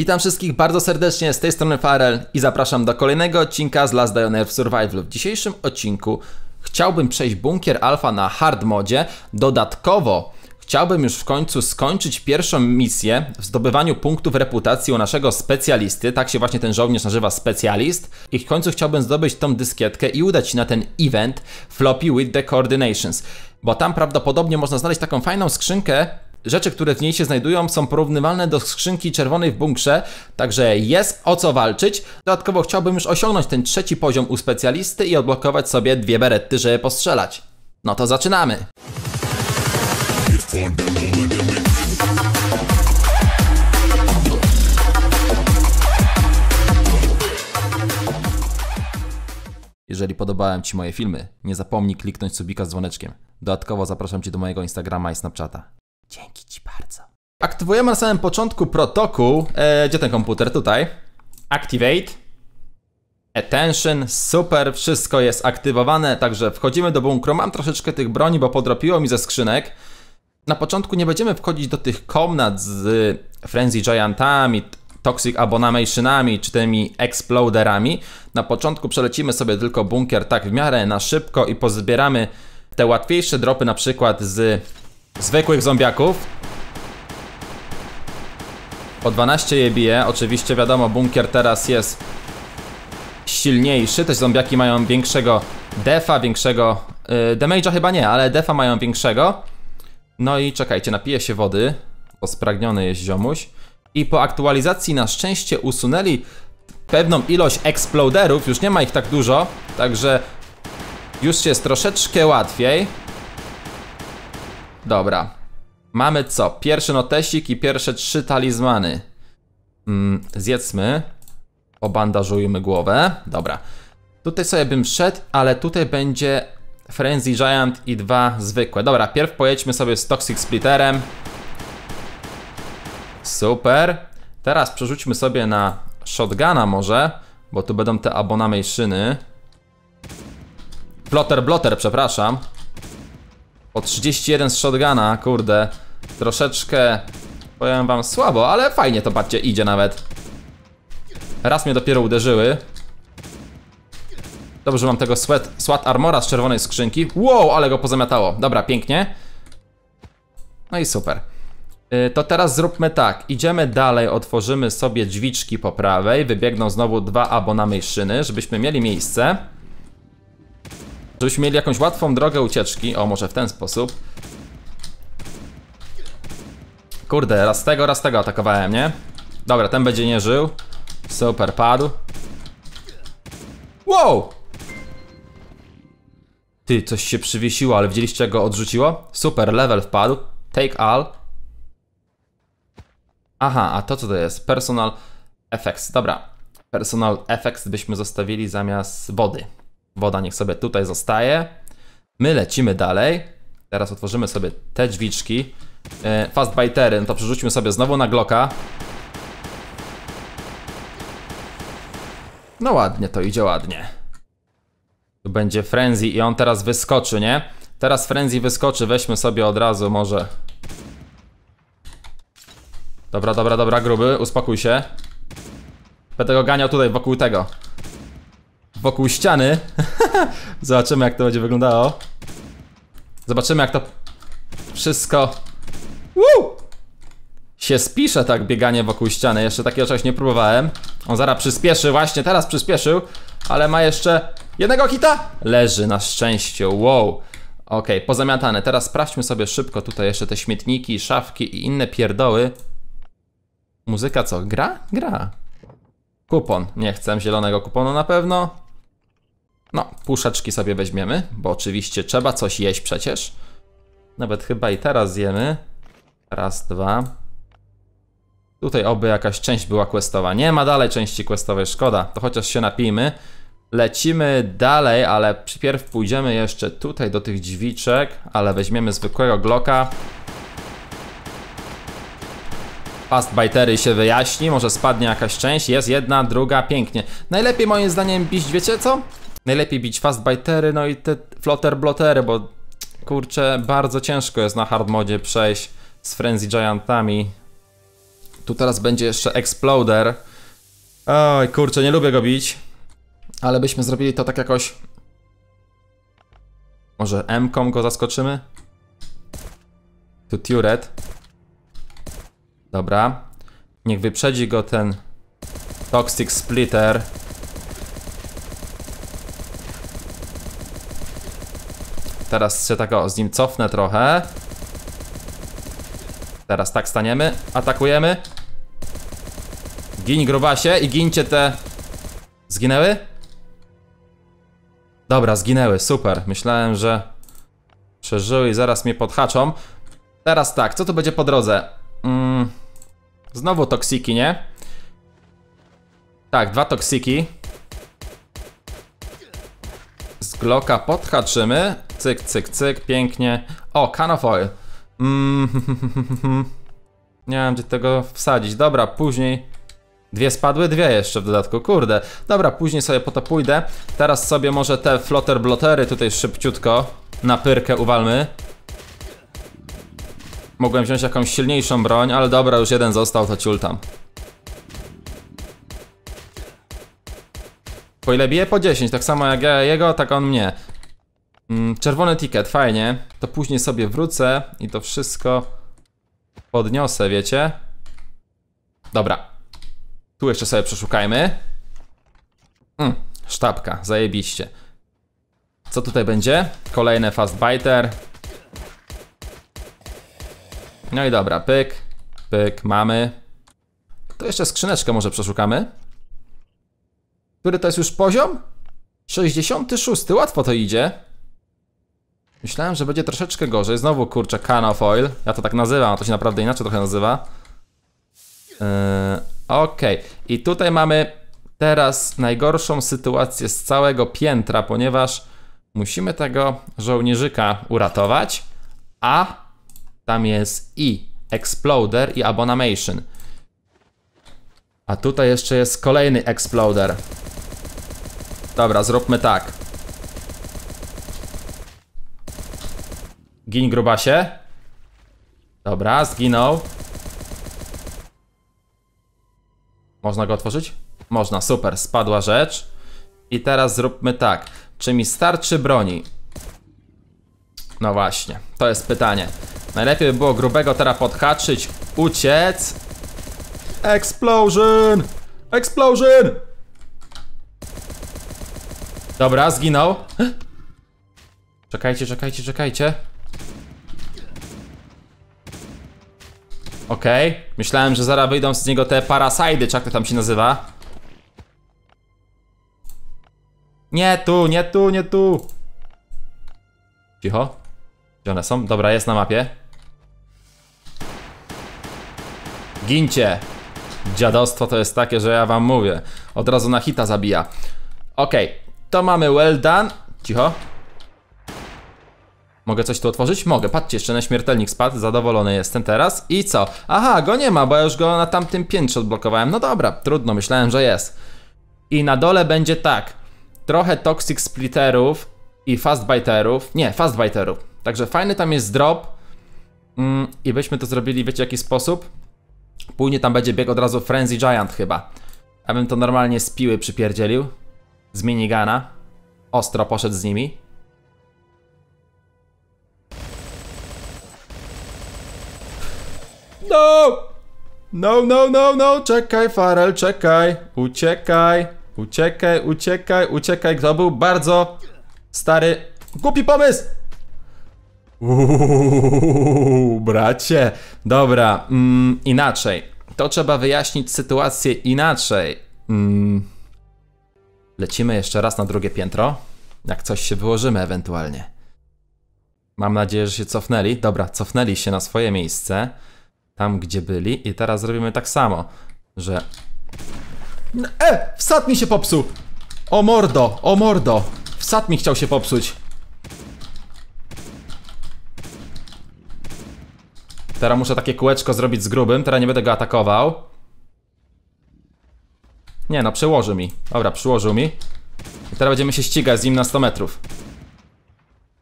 Witam wszystkich bardzo serdecznie, z tej strony Farel i zapraszam do kolejnego odcinka z Last Dioner w Survival. W dzisiejszym odcinku chciałbym przejść Bunkier Alpha na hard modzie. Dodatkowo chciałbym już w końcu skończyć pierwszą misję w zdobywaniu punktów reputacji u naszego specjalisty. Tak się właśnie ten żołnierz nazywa specjalist. I w końcu chciałbym zdobyć tą dyskietkę i udać się na ten event Floppy with the Coordinations. Bo tam prawdopodobnie można znaleźć taką fajną skrzynkę, rzeczy, które w niej się znajdują, są porównywalne do skrzynki czerwonej w bunkrze, także jest o co walczyć. Dodatkowo chciałbym już osiągnąć ten trzeci poziom u specjalisty i odblokować sobie dwie berety, żeby postrzelać. No to zaczynamy! Jeżeli podobałem Ci moje filmy, nie zapomnij kliknąć subika z dzwoneczkiem. Dodatkowo zapraszam Cię do mojego Instagrama i Snapchata. Dzięki Ci bardzo. Aktywujemy na samym początku protokół. E, gdzie ten komputer? Tutaj. Activate. Attention, super, wszystko jest aktywowane, także wchodzimy do bunkru. Mam troszeczkę tych broni, bo podropiło mi ze skrzynek. Na początku nie będziemy wchodzić do tych komnat z Frenzy Giantami, Toxic Abominationami czy tymi Exploderami. Na początku przelecimy sobie tylko bunkier tak w miarę na szybko i pozbieramy te łatwiejsze dropy na przykład z zwykłych zombiaków. Po 12 je bije. Oczywiście wiadomo, bunkier teraz jest silniejszy. Te zombiaki mają większego defa, większego... Yy, damage'a chyba nie, ale defa mają większego. No i czekajcie, napiję się wody, bo spragniony jest ziomuś. I po aktualizacji na szczęście usunęli pewną ilość eksploderów, już nie ma ich tak dużo, także już jest troszeczkę łatwiej. Dobra. Mamy co? Pierwszy notesik i pierwsze trzy talizmany. Mm, zjedzmy. Obandażujmy głowę. Dobra. Tutaj sobie bym wszedł, ale tutaj będzie Frenzy Giant i dwa zwykłe. Dobra, pierw pojedźmy sobie z Toxic Splitterem. Super. Teraz przerzućmy sobie na Shotguna może, bo tu będą te abonamej szyny. Plotter, blotter, przepraszam. Po 31 z shotguna, kurde Troszeczkę Powiem wam słabo, ale fajnie to patrzcie, idzie nawet Raz mnie dopiero uderzyły Dobrze, mam tego sweat, SWAT armora z czerwonej skrzynki Wow, ale go pozamiatało Dobra, pięknie No i super y, to teraz zróbmy tak, idziemy dalej, otworzymy sobie drzwiczki po prawej, wybiegną znowu dwa abonamy szyny, żebyśmy mieli miejsce. Żebyśmy mieli jakąś łatwą drogę ucieczki. O, może w ten sposób. Kurde, raz tego, raz tego atakowałem, nie? Dobra, ten będzie nie żył. Super, padł. Wow! Ty, coś się przywiesiło, ale widzieliście jak go odrzuciło? Super, level wpadł. Take all. Aha, a to co to jest? Personal effects, dobra. Personal effects byśmy zostawili zamiast wody. Woda niech sobie tutaj zostaje. My lecimy dalej. Teraz otworzymy sobie te drzwiczki. E, Fastbitery, no to przerzućmy sobie znowu na Glocka. No ładnie to idzie, ładnie. Tu będzie Frenzy i on teraz wyskoczy, nie? Teraz Frenzy wyskoczy, weźmy sobie od razu może. Dobra, dobra, dobra, gruby, uspokój się. Będę go ganiał tutaj wokół tego wokół ściany. Zobaczymy jak to będzie wyglądało. Zobaczymy jak to wszystko Woo! się spisze tak bieganie wokół ściany. Jeszcze takiego czegoś nie próbowałem. On zaraz przyspieszy, właśnie teraz przyspieszył, ale ma jeszcze jednego hita. Leży na szczęście, wow. Ok, pozamiatane. Teraz sprawdźmy sobie szybko tutaj jeszcze te śmietniki, szafki i inne pierdoły. Muzyka co? Gra? Gra. Kupon. Nie chcę zielonego kuponu na pewno. No, puszeczki sobie weźmiemy, bo oczywiście trzeba coś jeść przecież. Nawet chyba i teraz zjemy. Raz, dwa. Tutaj oby jakaś część była questowa. Nie ma dalej części questowej, szkoda. To chociaż się napijmy. Lecimy dalej, ale przypierw pójdziemy jeszcze tutaj do tych dźwiczek, ale weźmiemy zwykłego Glocka. Fast bajtery się wyjaśni, może spadnie jakaś część. Jest jedna, druga, pięknie. Najlepiej moim zdaniem bić, wiecie co? Najlepiej bić bitery no i te flotter blotery, bo kurczę, bardzo ciężko jest na hardmodzie przejść z Frenzy Giantami. Tu teraz będzie jeszcze Exploder. Oj, kurczę, nie lubię go bić. Ale byśmy zrobili to tak jakoś... Może M-kom go zaskoczymy? Tu Turet. Dobra. Niech wyprzedzi go ten Toxic Splitter. Teraz się tak o, z nim cofnę trochę. Teraz tak staniemy, atakujemy. Gin grubasie i gincie te... Zginęły? Dobra, zginęły, super. Myślałem, że przeżyły i zaraz mnie podhaczą. Teraz tak, co tu będzie po drodze? Mm, znowu toksiki, nie? Tak, dwa toksiki. Glocka podhaczymy. Cyk, cyk, cyk, pięknie. O, can of oil. Mm, nie wiem, gdzie tego wsadzić. Dobra, później... Dwie spadły? Dwie jeszcze w dodatku, kurde. Dobra, później sobie po to pójdę. Teraz sobie może te flotter blotery tutaj szybciutko na pyrkę uwalmy. Mogłem wziąć jakąś silniejszą broń, ale dobra, już jeden został, to ciul tam. Po ile bije? Po 10, tak samo jak ja jego, tak on mnie. Mm, czerwony ticket, fajnie. To później sobie wrócę i to wszystko podniosę, wiecie? Dobra. Tu jeszcze sobie przeszukajmy. Mm, sztabka, zajebiście. Co tutaj będzie? Kolejny fast biter. No i dobra, pyk, pyk, mamy. To jeszcze skrzyneczkę może przeszukamy? Który to jest już poziom? 66, łatwo to idzie. Myślałem, że będzie troszeczkę gorzej. Znowu kurczę, can oil Ja to tak nazywam, a to się naprawdę inaczej trochę nazywa. Yy, Okej, okay. i tutaj mamy teraz najgorszą sytuację z całego piętra, ponieważ musimy tego żołnierzyka uratować, a tam jest i Exploder i Abomination. A tutaj jeszcze jest kolejny Exploder. Dobra, zróbmy tak. Gin grubasie. Dobra, zginął. Można go otworzyć? Można, super, spadła rzecz. I teraz zróbmy tak. Czy mi starczy broni? No właśnie, to jest pytanie. Najlepiej by było grubego teraz podhaczyć, uciec Explosion! Explosion! Dobra, zginął. Czekajcie, czekajcie, czekajcie. Okej, okay. myślałem, że zaraz wyjdą z niego te parasajdy, czy jak to tam się nazywa. Nie tu, nie tu, nie tu. Cicho. Gdzie one są? Dobra, jest na mapie. Gincie. Dziadostwo to jest takie, że ja wam mówię. Od razu na hita zabija. Okej, okay, to mamy well done. Cicho. Mogę coś tu otworzyć? Mogę. Patrzcie, jeszcze na śmiertelnik spadł. Zadowolony jestem teraz. I co? Aha, go nie ma, bo ja już go na tamtym piętrze odblokowałem. No dobra, trudno, myślałem, że jest. I na dole będzie tak. Trochę toxic splitterów i fastbiterów. Nie, fastbiterów. Także fajny tam jest drop. Mm, I byśmy to zrobili, wiecie, w jaki sposób? Później tam będzie bieg od razu Frenzy Giant chyba. Ja bym to normalnie z piły przypierdzielił. Z minigana. Ostro poszedł z nimi. No! No, no, no, no! Czekaj, Farel, czekaj! Uciekaj! Uciekaj, uciekaj, uciekaj! To był bardzo stary, głupi pomysł! Uuu, bracie. Dobra, mm, inaczej. To trzeba wyjaśnić sytuację inaczej. Mm. Lecimy jeszcze raz na drugie piętro. Jak coś się wyłożymy ewentualnie. Mam nadzieję, że się cofnęli. Dobra, cofnęli się na swoje miejsce. Tam, gdzie byli. I teraz zrobimy tak samo, że... E! Wsad mi się popsuł! O mordo, o mordo! Wsad mi chciał się popsuć. Teraz muszę takie kółeczko zrobić z grubym, teraz nie będę go atakował. Nie no, przełoży mi. Dobra, przyłożył mi. I teraz będziemy się ścigać z nim na 100 metrów.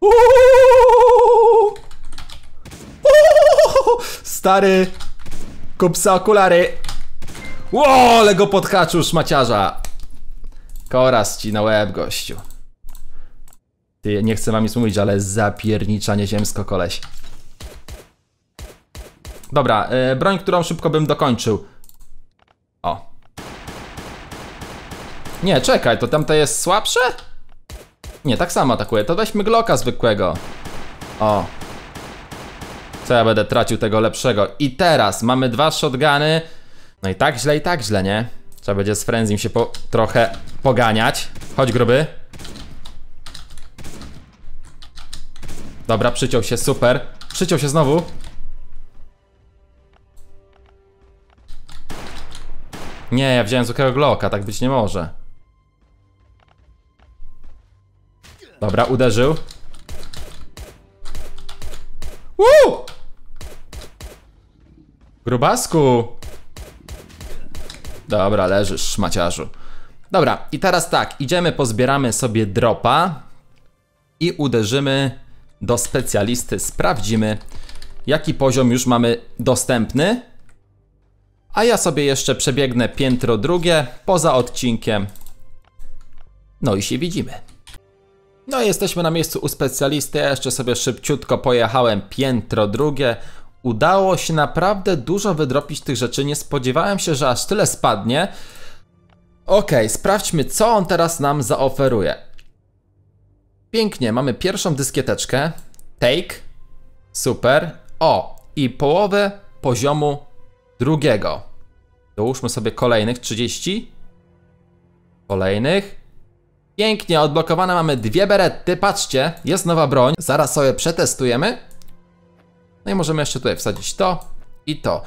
Uuuu! Stary! Kupsa okulary! Ło, lego go podhaczył szmaciarza! Koraz ci na łeb, gościu. Ty, nie chcę wam nic mówić, ale zapiernicza ziemsko, koleś. Dobra, yy, broń, którą szybko bym dokończył. O. Nie, czekaj, to tamte jest słabsze? Nie, tak samo atakuje. To weźmy Glocka zwykłego. O. Co ja będę tracił tego lepszego? I teraz mamy dwa shotguny. No i tak źle, i tak źle, nie? Trzeba będzie z Frenzim się po trochę poganiać. Chodź, gruby. Dobra, przyciął się, super. Przyciął się znowu. Nie, ja wziąłem zwykłego Glocka, tak być nie może. Dobra, uderzył. Woo! Grubasku! Dobra, leżysz, maciarzu. Dobra, i teraz tak, idziemy, pozbieramy sobie dropa i uderzymy do specjalisty. Sprawdzimy, jaki poziom już mamy dostępny. A ja sobie jeszcze przebiegnę piętro drugie poza odcinkiem. No i się widzimy. No jesteśmy na miejscu u specjalisty, ja jeszcze sobie szybciutko pojechałem piętro drugie. Udało się naprawdę dużo wydropić tych rzeczy, nie spodziewałem się, że aż tyle spadnie. Okej, okay, sprawdźmy co on teraz nam zaoferuje. Pięknie, mamy pierwszą dyskieteczkę. Take. Super. O, i połowę poziomu drugiego. Dołóżmy sobie kolejnych 30. Kolejnych. Pięknie, odblokowane mamy dwie berety. Patrzcie, jest nowa broń. Zaraz sobie przetestujemy. No i możemy jeszcze tutaj wsadzić to i to.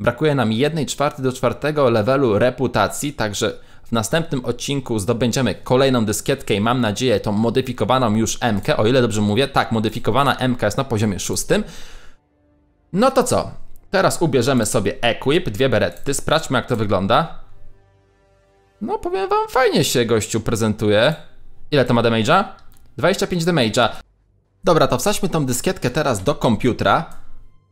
Brakuje nam 1 czwarty do czwartego levelu reputacji, także w następnym odcinku zdobędziemy kolejną dyskietkę i mam nadzieję tą modyfikowaną już MK, o ile dobrze mówię, tak, modyfikowana MK jest na poziomie szóstym. No to co? Teraz ubierzemy sobie equip, dwie berety. sprawdźmy jak to wygląda. No powiem wam, fajnie się gościu prezentuje. Ile to ma damage'a? 25 damage'a. Dobra, to wsadźmy tą dyskietkę teraz do komputera.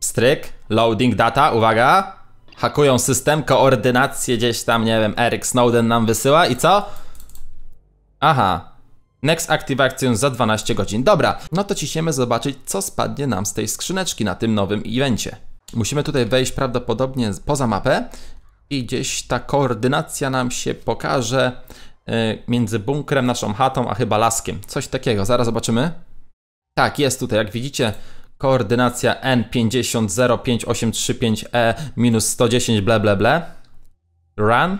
Stryk, loading data, uwaga. Hakują system, koordynacje gdzieś tam, nie wiem, Eric Snowden nam wysyła i co? Aha, Next Activation za 12 godzin. Dobra, no to ciśniemy zobaczyć, co spadnie nam z tej skrzyneczki na tym nowym evencie. Musimy tutaj wejść prawdopodobnie poza mapę i gdzieś ta koordynacja nam się pokaże e, między bunkrem, naszą chatą, a chyba laskiem. Coś takiego, zaraz zobaczymy. Tak, jest tutaj, jak widzicie, koordynacja N5005835E-110 e ble ble ble. Run.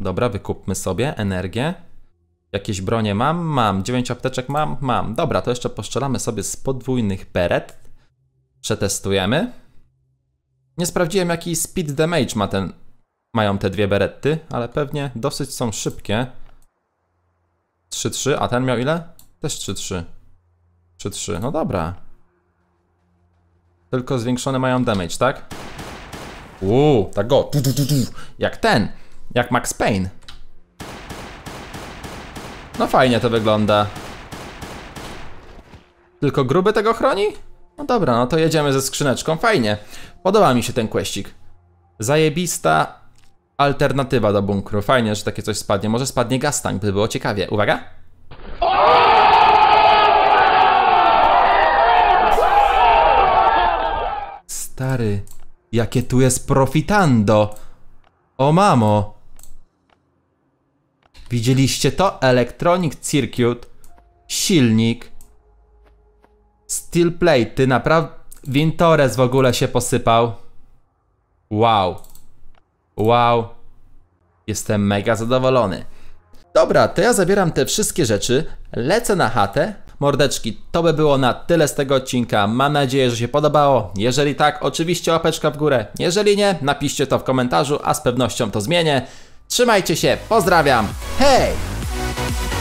Dobra, wykupmy sobie energię. Jakieś bronie mam? Mam. 9 apteczek mam? Mam. Dobra, to jeszcze poszczelamy sobie z podwójnych beret. Przetestujemy. Nie sprawdziłem jaki speed damage ma ten, mają te dwie berety, ale pewnie dosyć są szybkie. 3-3, a ten miał ile? Też 3-3. 3-3, no dobra. Tylko zwiększone mają damage, tak? Uuu, tak go. Jak ten, jak Max Payne. No fajnie to wygląda. Tylko gruby tego chroni? No dobra, no to jedziemy ze skrzyneczką, fajnie. Podoba mi się ten kwestik. Zajebista alternatywa do bunkru. Fajnie, że takie coś spadnie. Może spadnie gaz tank, by było ciekawie. Uwaga! Stary, jakie tu jest profitando! O mamo! Widzieliście to? Electronic Circuit, silnik, Steel plate, ty naprawdę... Wintores w ogóle się posypał. Wow. Wow. Jestem mega zadowolony. Dobra, to ja zabieram te wszystkie rzeczy, lecę na chatę. Mordeczki, to by było na tyle z tego odcinka. Mam nadzieję, że się podobało. Jeżeli tak, oczywiście łapeczka w górę. Jeżeli nie, napiszcie to w komentarzu, a z pewnością to zmienię. Trzymajcie się, pozdrawiam. Hej!